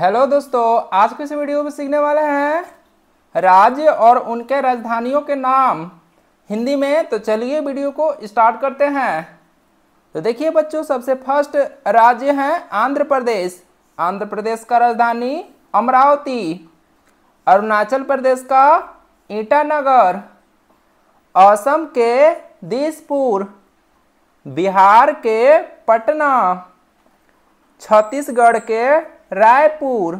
hello दोस्तों आज के इस वीडियो में सीखने वाले हैं राज्य और उनके राजधानियों के नाम हिंदी में तो चलिए वीडियो को स्टार्ट करते हैं तो देखिए बच्चों सबसे फर्स्ट राज्य है आंध्र प्रदेश आंध्र प्रदेश का राजधानी अमरावती अरुणाचल प्रदेश का ईटानगर असम के दिसपुर बिहार के पटना छत्तीसगढ़ के रायपुर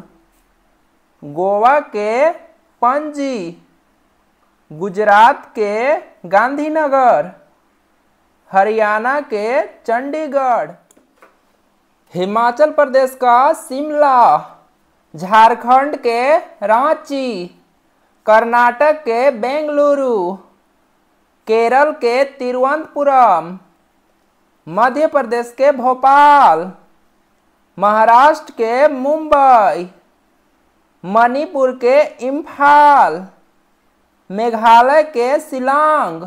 गोवा के पंजी गुजरात के गांधीनगर हरियाणा के चंडीगढ़ हिमाचल प्रदेश का शिमला झारखंड के रांची कर्नाटक के बेंगलुरु केरल के तिरुवनंतपुरम मध्य प्रदेश के भोपाल महाराष्ट्र के मुंबई मणिपुर के इम्फाल मेघालय के शिलांग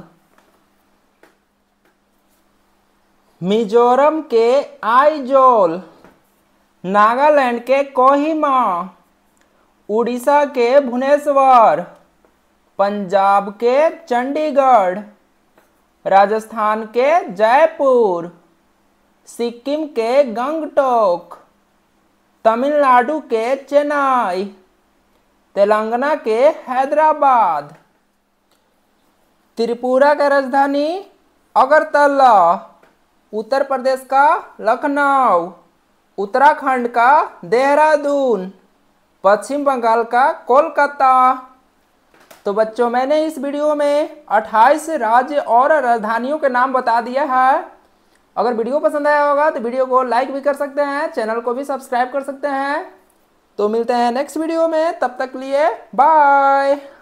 मिजोरम के आइजोल नागालैंड के कोहिमा उड़ीसा के भुवनेश्वर पंजाब के चंडीगढ़ राजस्थान के जयपुर सिक्किम के गंगटोक तमिलनाडु के चेन्नई तेलंगाना के हैदराबाद त्रिपुरा का राजधानी अगरतला उत्तर प्रदेश का लखनऊ उत्तराखंड का देहरादून पश्चिम बंगाल का कोलकाता तो बच्चों मैंने इस वीडियो में 28 राज्य और राजधानियों के नाम बता दिया है अगर वीडियो पसंद आया होगा तो वीडियो को लाइक भी कर सकते हैं चैनल को भी सब्सक्राइब कर सकते हैं तो मिलते हैं नेक्स्ट वीडियो में तब तक लिए बाय